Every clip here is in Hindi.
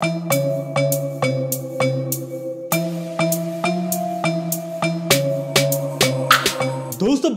Thank you.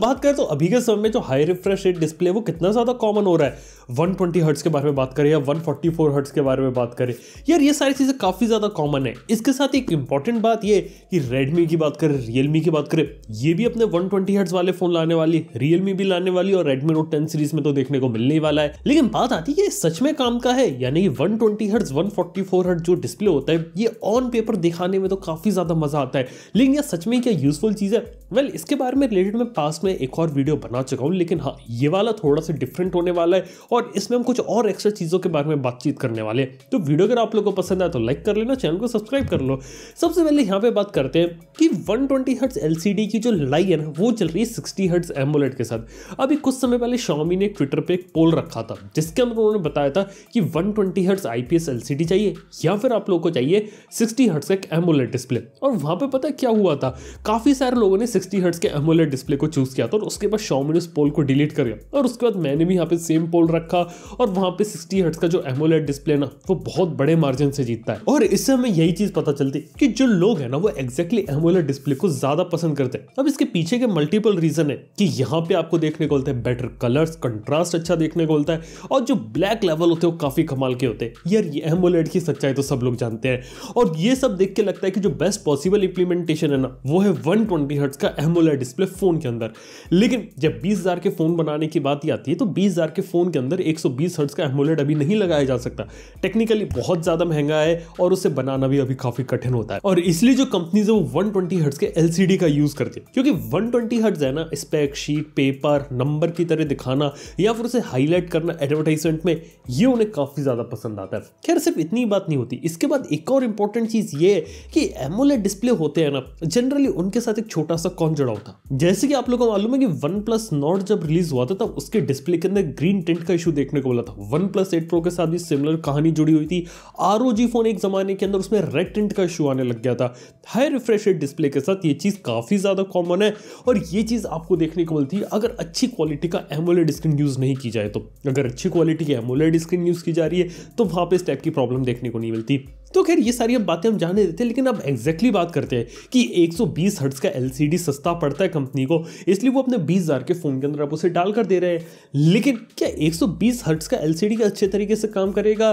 बात करें तो अभी के समय में जो हाई रिफ्रेश रेट डिस्प्ले वो कितना ज़्यादा कॉमन हो रहा है 120 ट्वेंटी हर्ट्स के बारे में बात करें या 144 फोर्टी हर्ट्स के बारे में बात करें यार ये सारी चीज़ें काफ़ी ज़्यादा कॉमन है इसके साथ एक इंपॉर्टेंट बात ये कि रेडमी की बात करें रियलमी की बात करें ये भी अपने वन ट्वेंटी वाले फ़ोन लाने वाली रियलमी भी लाने वाली और रेडमी नोट टेन सीरीज में तो देखने को मिलने ही वाला है लेकिन बात आती है सच में काम का है यानी one twenty hertz one forty four hertz जो डिस्प्ले होता है ये ऑन पेपर दिखाने में तो काफ़ी ज़्यादा मज़ा आता है लेकिन यह सच में क्या यूजफुल चीज़ है वेल इसके बारे में रिलेटेड में पास में मैं एक और वीडियो बना चुका हूँ लेकिन हाँ ये वाला थोड़ा सा डिफरेंट होने वाला है और इसमें हम कुछ और एक्स्ट्रा चीज़ों के बारे में बातचीत करने वाले हैं तो वीडियो अगर आप लोग को पसंद आए तो लाइक कर लेना चैनल को सब्सक्राइब कर लो सबसे पहले यहाँ पर बात करते हैं कि वन ट्वेंटी हर्ट्स एल की जो लड़ाई है ना वो चल रही है सिक्सटी हर्ट्स एम्बोलेट के साथ अभी कुछ समय पहले शॉमी ने ट्विटर पर एक पोल रखा था जिसके अंदर उन्होंने बताया था कि one twenty hertz I P चाहिए या फिर आप लोग को चाहिए सिक्सटी हर्ट्स का एक एम्बोलेट डिस्प्ले और वहाँ पर पता क्या हुआ था काफ़ी सारे लोगों ने सिक्सटी हर्ट्स के एम्बोलेट डिस्प्ले को चूज़ किया किया था और उसके बाद शॉमी ने उस पोल को डिलीट कर दिया और उसके बाद मैंने भी यहाँ पे सेम पोल रखा और वहाँ पे सिक्सटी हर्ट्स का जो एमोलेट डिस्प्ले ना वो बहुत बड़े मार्जिन से जीतता है और इससे हमें यही चीज पता चलती है कि जो लोग है ना वो एक्जैक्टली एमोलेट डिस्प्ले को ज्यादा पसंद करते हैं अब इसके पीछे के मल्टीपल रीजन है कि यहाँ पे आपको देखने को मिलता है बेटर कलर्स कंट्रास्ट अच्छा देखने को मिलता है और जो ब्लैक लेवल होते हैं वो काफी कमाल के होते हैं यार ये एमोलेट की सच्चाई तो सब लोग जानते हैं और ये सब देख के लगता है कि जो बेस्ट पॉसिबल इंप्लीमेंटेशन है ना वो है वन ट्वेंटी हर्ट्स का एमोलेट डिस्प्ले फोन के अंदर लेकिन जब 20000 के फ़ोन बनाने की बात ही आती है तो 20000 के फ़ोन के अंदर 120 हर्ट्ज़ का एमोलेड अभी नहीं लगाया जा सकता टेक्निकली बहुत ज़्यादा महंगा है और उसे बनाना भी अभी काफ़ी कठिन होता है और इसलिए जो कंपनीज है वो वन ट्वेंटी के एल का यूज़ करती है क्योंकि वन ट्वेंटी है ना स्पेक शीट पेपर नंबर की तरह दिखाना या फिर उसे हाईलाइट करना एडवर्टाइजमेंट में ये उन्हें काफ़ी ज़्यादा पसंद आता है खैर सिर्फ इतनी बात नहीं होती इसके बाद एक और इंपॉर्टेंट चीज़ ये है कि एमोलेड डिस्प्ले होते हैं ना जनरली उनके साथ एक छोटा सा कौन जुड़ा होता जैसे कि आप लोगों मालूम है कि वन प्लस नॉट जब रिलीज हुआ था तब उसके डिस्प्ले के अंदर ग्रीन टेंट का इशू देखने को मिला था वन प्लस एट प्रो के साथ भी सिमिलर कहानी जुड़ी हुई थी आर फोन एक जमाने के अंदर उसमें रेड टेंट का इशू आने लग गया था हाई रिफ्रेश रेट डिस्प्ले के साथ ये चीज़ काफ़ी ज़्यादा कॉमन है और ये चीज़ आपको देखने को मिलती है अगर अच्छी क्वालिटी का एमोलेड स्क्रीन यूज़ नहीं की जाए तो अगर अच्छी क्वालिटी की एमोलेड स्क्रीन यूज़ की जा रही है तो वहाँ पर इस टाइप की प्रॉब्लम देखने को नहीं मिलती तो खैर ये सारी अब बातें हम जाने देते हैं लेकिन अब एग्जैक्टली बात करते हैं कि 120 हर्ट्ज का एलसीडी सस्ता पड़ता है कंपनी को इस इसलिए वो अपने बीस हज़ार के फ़ोन के अंदर आप उसे डाल कर दे रहे हैं लेकिन क्या एक सौ बीस हर्ट्स का एल का अच्छे तरीके से काम करेगा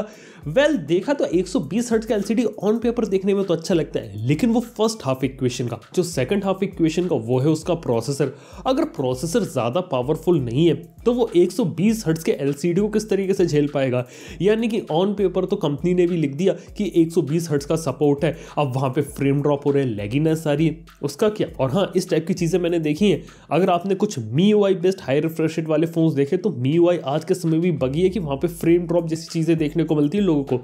वेल well, देखा तो एक सौ बीस हर्ट्स का एल ऑन पेपर देखने में तो अच्छा लगता है लेकिन वो फर्स्ट हाफ इक्वेशन का जो सेकेंड हाफ इक्वेशन का वो है उसका प्रोसेसर अगर प्रोसेसर ज़्यादा पावरफुल नहीं है तो वो 120 हर्ट्ज के एल को किस तरीके से झेल पाएगा यानी कि ऑन पेपर तो कंपनी ने भी लिख दिया कि 120 हर्ट्स का सपोर्ट है अब वहाँ पे फ्रेम ड्रॉप हो रहे हैं लेगिनेस आ रही है उसका क्या और हाँ इस टाइप की चीज़ें मैंने देखी हैं अगर आपने कुछ मी ओ बेस्ड हाई रिफ्रेश वाले फ़ोन्स देखे तो मी ओ आज के समय भी बगी है कि वहाँ पर फ्रेम ड्रॉप जैसी चीज़ें देखने को मिलती है लोगों को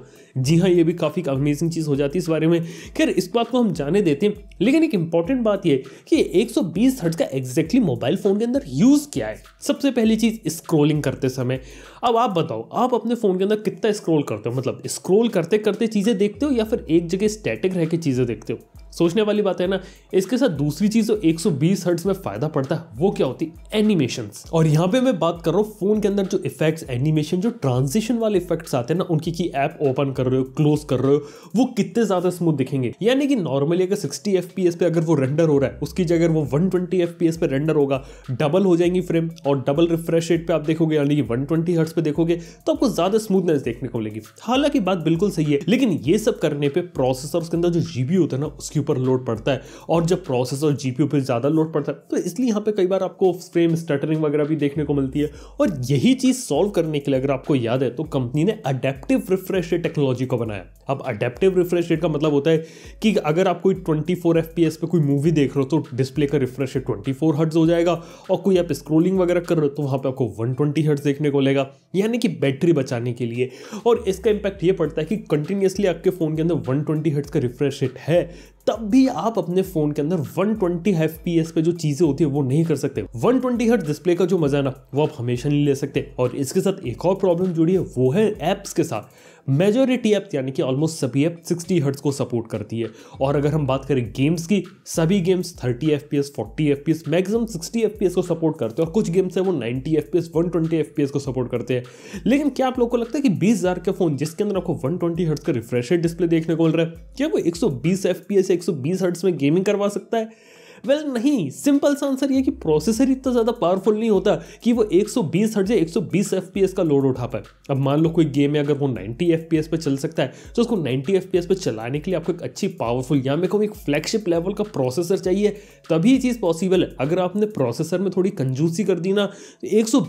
जी हाँ ये भी काफ़ी अमेजिंग चीज़ हो जाती है इस बारे में खैर इस बात को हम जाने देते हैं लेकिन एक इंपॉर्टेंट बात यह कि एक सौ का एग्जैक्टली मोबाइल फ़ोन के अंदर यूज़ क्या है सबसे पहली चीज़ चीज़ स्क्रोलिंग करते समय अब आप बताओ आप अपने फ़ोन के अंदर कितना स्क्रोल करते हो मतलब स्क्रोल करते करते चीज़ें देखते हो या फिर एक जगह स्टैटिक रह के चीज़ें देखते हो सोचने वाली बात है ना इसके साथ दूसरी चीज जो 120 हर्ट्स में फायदा पड़ता है वो क्या होती है एनिमेशन और यहाँ पे मैं बात कर रहा हूँ फोन के अंदर जो इफेक्ट्स एनिमेशन जो ट्रांजिशन वाले इफेक्ट्स आते हैं ना उनकी की ऐप ओपन कर रहे हो क्लोज कर रहे हो वो कितने ज्यादा स्मूथ दिखेंगे यानी कि नॉर्मली अगर सिक्सटी एफ पे अगर वो रेंडर हो रहा है उसकी जगह वो वन ट्वेंटी एफ पे रेंडर होगा डबल हो जाएंगी फ्रेम और डबल रिफ्रेश रेट पे आप देखोगे यानी कि वन ट्वेंटी हर्ट्स पे देखोगे तो आपको ज्यादा स्मूथनेस देखने को मिलेगी हालांकि बात बिल्कुल सही है लेकिन ये सब करने पर प्रोसेसर के अंदर जो जीबी होता है ना उसकी ऊपर लोड पड़ता है और जब प्रोसेसर जी पी पर ज़्यादा लोड पड़ता है तो इसलिए यहाँ पर कई बार आपको फ्रेम स्टटरिंग वगैरह भी देखने को मिलती है और यही चीज़ सॉल्व करने के लिए अगर आपको याद है तो कंपनी ने अडेप्टिव रिफ्रेश रेट टेक्नोलॉजी को बनाया अब अडेप्टिव रिफ्रेश रेट का मतलब होता है कि अगर आप कोई ट्वेंटी फोर एफ पे कोई मूवी देख रहे हो तो डिस्प्ले का refresh rate twenty four hertz हो जाएगा और कोई आप स्क्रोलिंग वगैरह कर रहे हो तो वहाँ पे आपको वन ट्वेंटी हर्ट्स देखने को लेगा यानी कि बैटरी बचाने के लिए और इसका इम्पैक्ट ये पड़ता है कि कंटिन्यूसली आपके फ़ोन के अंदर वन ट्वेंटी का रिफ्रेश रेट है तब भी आप अपने फोन के अंदर 120 ट्वेंटी एफ पी पे जो चीजें होती है वो नहीं कर सकते 120 ट्वेंटी डिस्प्ले का जो मजा है ना वो आप हमेशा नहीं ले सकते और इसके साथ एक और प्रॉब्लम जुड़ी है वो है एप्स के साथ मेजोरिटी एप्स यानी कि ऑलमोस्ट सभी ऐप 60 हर्ट्स को सपोर्ट करती है और अगर हम बात करें गेम्स की सभी games 30 F P S forty F P S maximum sixty F P S को सपोर्ट करते हैं और कुछ गेम्स हैं वो 90 F P S one twenty F P S को सपोर्ट करते हैं लेकिन क्या आप लोग को लगता है कि बीस हज़ार के फोन जिसके अंदर आपको वन ट्वेंटी हर्ट्स का रिफ्रेश डिस्प्ले देखने को मिल रहा है क्या वो एक सौ बीस एफ पी एस 120 हर्ट्स में गेमिंग करवा सकता है वेल well, नहीं सिंपल सा आंसर ये कि प्रोसेसर इतना ज़्यादा पावरफुल नहीं होता कि वो 120 सौ या 120 एफपीएस का लोड उठा पाए अब मान लो कोई गेम है अगर वो 90 एफपीएस पे चल सकता है तो उसको 90 एफ एफपीएस पे चलाने के लिए आपको एक अच्छी पावरफुल या मेरे को एक फ्लैगशिप लेवल का प्रोसेसर चाहिए तभी ये चीज़ पॉसिबल है अगर आपने प्रोसेसर में थोड़ी कंजूसी कर दी ना तो एक सौ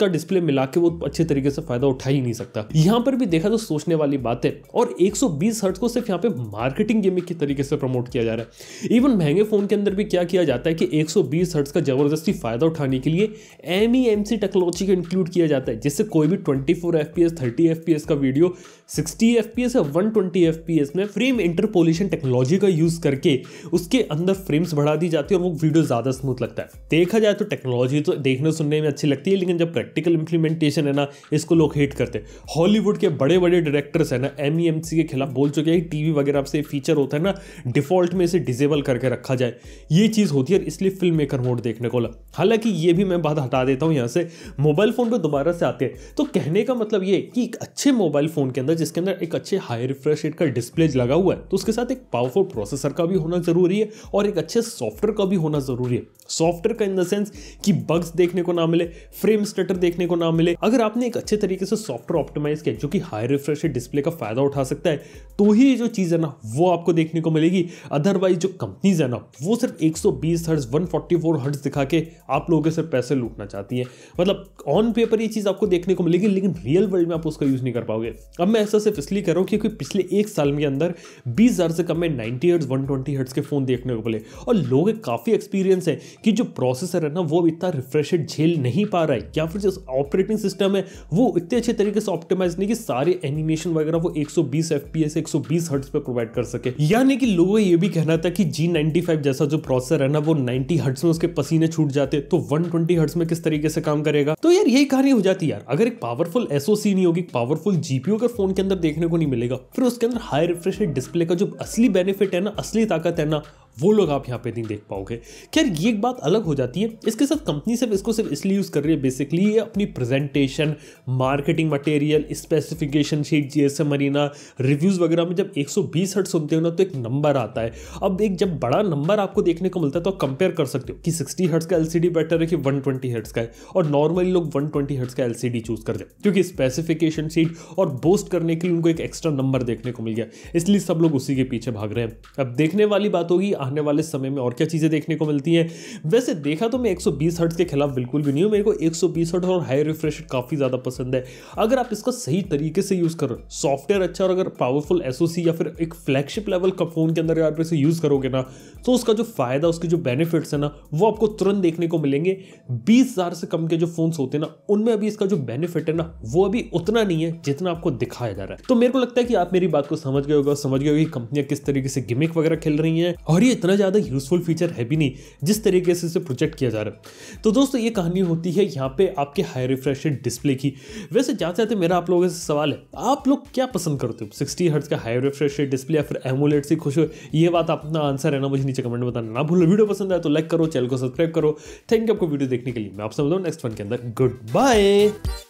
का डिस्प्ले मिला के वो अच्छे तरीके से फ़ायदा उठा ही नहीं सकता यहाँ पर भी देखा तो सोचने वाली बात है और एक हर्ट्स को सिर्फ यहाँ पे मार्केटिंग गेमिंग के तरीके से प्रमोट किया जा रहा है इवन महंगे फ़ोन के अंदर पे क्या किया जाता है कि 120 हर्ट्ज का ज़बरदस्ती फ़ायदा उठाने के लिए M E M C technology को इंक्लूड किया जाता है जिससे कोई भी 24 four F P S thirty F P S का वीडियो 60 एफ पी एस या 120 ट्वेंटी एफ पी एस में फ्रेम इंटरपोलेशन टेक्नोलॉजी का यूज़ करके उसके अंदर फ्रेम्स बढ़ा दी जाती है और वो वीडियो ज़्यादा स्मूथ लगता है देखा जाए तो टेक्नोलॉजी तो देखने सुनने में अच्छी लगती है लेकिन जब प्रैक्टिकल इंप्लीमेंटेशन है ना इसको लोग हेट करते हैं हॉलीवुड के बड़े बड़े डायरेक्टर्स है ना एम ई एम सी के खिलाफ बोल चुके हैं टीवी वगैरह से फीचर होता है ना डिफॉल्ट में इसे डिजेबल करके रखा जाए ये चीज़ होती है इसलिए फिल्म मेकर मोड देखने को ला हालांकि ये भी मैं बात हटा देता हूँ यहाँ से मोबाइल फ़ोन पर दोबारा से आते हैं तो कहने का मतलब ये कि एक अच्छे मोबाइल फ़ोन के अंदर जिसके अंदर एक अच्छे हाई रिफ्रेश रेट का डिस्प्ले लगा हुआ है तो उसके साथ एक पावरफुल प्रोसेसर का भी होना ज़रूरी है और एक अच्छे सॉफ्टवेयर का भी होना ज़रूरी है सॉफ्टवेयर का इन द सेंस कि बग्स देखने को ना मिले फ्रेम स्टटर देखने को ना मिले अगर आपने एक अच्छे तरीके से सॉफ्टवेयर ऑप्टिमाइज किया जो कि हाई रिफ्रेश डिस्प्ले का फ़ायदा उठा सकता है तो ही ये जो चीज़ है ना वो आपको देखने को मिलेगी अदरवाइज जो कंपनीज है ना वो सिर्फ 120 हर्ट्स 144 हर्ट्स दिखा के आप लोगों के सिर्फ पैसे लूटना चाहती हैं मतलब ऑन पेपर ये चीज़ आपको देखने को मिलेगी लेकिन रियल वर्ल्ड में आप उसका यूज़ नहीं कर पाओगे अब मैं ऐसा सिर्फ इसलिए कर रहा हूँ क्योंकि पिछले एक साल के अंदर बीस हज़ार से कम में ninety hertz one twenty hertz के फ़ोन देखने को मिले और लोगों के काफ़ी एक्सपीरियंस है कि जो प्रोसेसर है ना वो इतना रिफ्रेश झेल नहीं पा रहा है या फिर जो ऑपरेटिंग सिस्टम है वो इतने अच्छे तरीके से ऑप्टिमाइज नहीं कि सारे एनिमेशन वगैरह वो 120 FPS 120 हर्ट्ज पे प्रोवाइड कर सके यानी कि लोगों ये भी कहना था कि G95 जैसा जो प्रोसेसर है ना वो 90 हर्ट्स में उसके पसीने छूट जाते तो 120 हर्ट्स में किस तरीके से काम करेगा तो यार यही कहानी हो जाती है यार अगर एक पावरफुल एसओसी नहीं होगी पावरफुल जीपीओ अगर फोन के अंदर देखने को नहीं मिलेगा फिर उसके अंदर हाई रिफ्रेश डिस्प्ले का जो असली बेनिफिट है ना असली ताकत है ना वो लोग आप यहाँ पे नहीं देख पाओगे खैर ये एक बात अलग हो जाती है इसके साथ कंपनी सिर्फ इसको सिर्फ इसलिए यूज़ कर रही है बेसिकली ये अपनी presentation marketing material specification sheet GSMArena reviews वगैरह में जब 120 हर्ट सुनते हो ना तो एक नंबर आता है अब एक जब बड़ा नंबर आपको देखने को मिलता है तो आप कंपेयर कर सकते हो कि सिक्सटी हर्ट्स का एल बेटर है कि वन ट्वेंटी का है और नॉर्मली लोग वन ट्वेंटी हर्ट्स का एल चूज़ कर दे क्योंकि स्पेसिफिकेशन शीट और बोस्ट करने के लिए उनको एक एक्स्ट्रा नंबर देखने को मिल गया इसलिए सब लोग उसी के पीछे भाग रहे हैं अब देखने वाली बात होगी आने वाले समय में और क्या चीज़ें देखने को मिलती हैं वैसे देखा तो मैं 120 हर्ट्स के खिलाफ बिल्कुल भी नहीं हूँ मेरे को 120 हर्ट्स और हाई रिफ्रेश काफ़ी ज़्यादा पसंद है अगर आप इसका सही तरीके से यूज़ करो सॉफ्टवेयर अच्छा और अगर पावरफुल एस या फिर एक फ्लैगशिप लेवल का फ़ोन के अंदर आप इसे यूज़ करोगे ना तो उसका जो फ़ायदा उसके जो बेनिफिट्स है ना वो आपको तुरंत देखने को मिलेंगे बीस से कम के जो फ़ोन्स होते हैं ना उनमें अभी इसका जो बेनिफिट है ना वो अभी उतना नहीं है जितना आपको दिखाया जा रहा है तो मेरे को लगता है कि आप मेरी बात को समझ गए होगा समझ गए होगी कंपनियां किस तरीके से गिमिक वगैरह खेल रही हैं और ये ये इतना ज़्यादा यूज़फुल फीचर है भी नहीं जिस तरीके से इसे प्रोजेक्ट किया जा रहा है तो दोस्तों ये कहानी होती है यहाँ पे आपके हाई रिफ्रेश डिस्प्ले की वैसे जाते जाते मेरा आप लोगों से सवाल है आप लोग क्या पसंद करते हो सिक्सटी हर्ट्स का हाई रिफ्रेश डिस्प्ले या फिर एमोलेट से खुश हो ये बात अपना आंसर है ना मुझे नीचे कमेंट में बताना ना भूलो वीडियो पसंद आए तो लाइक करो चैनल को सब्सक्राइब करो थैंक यू आपको वीडियो देखने के लिए मैं आप समझ हूँ नेक्स्ट वन के अंदर गुड बाय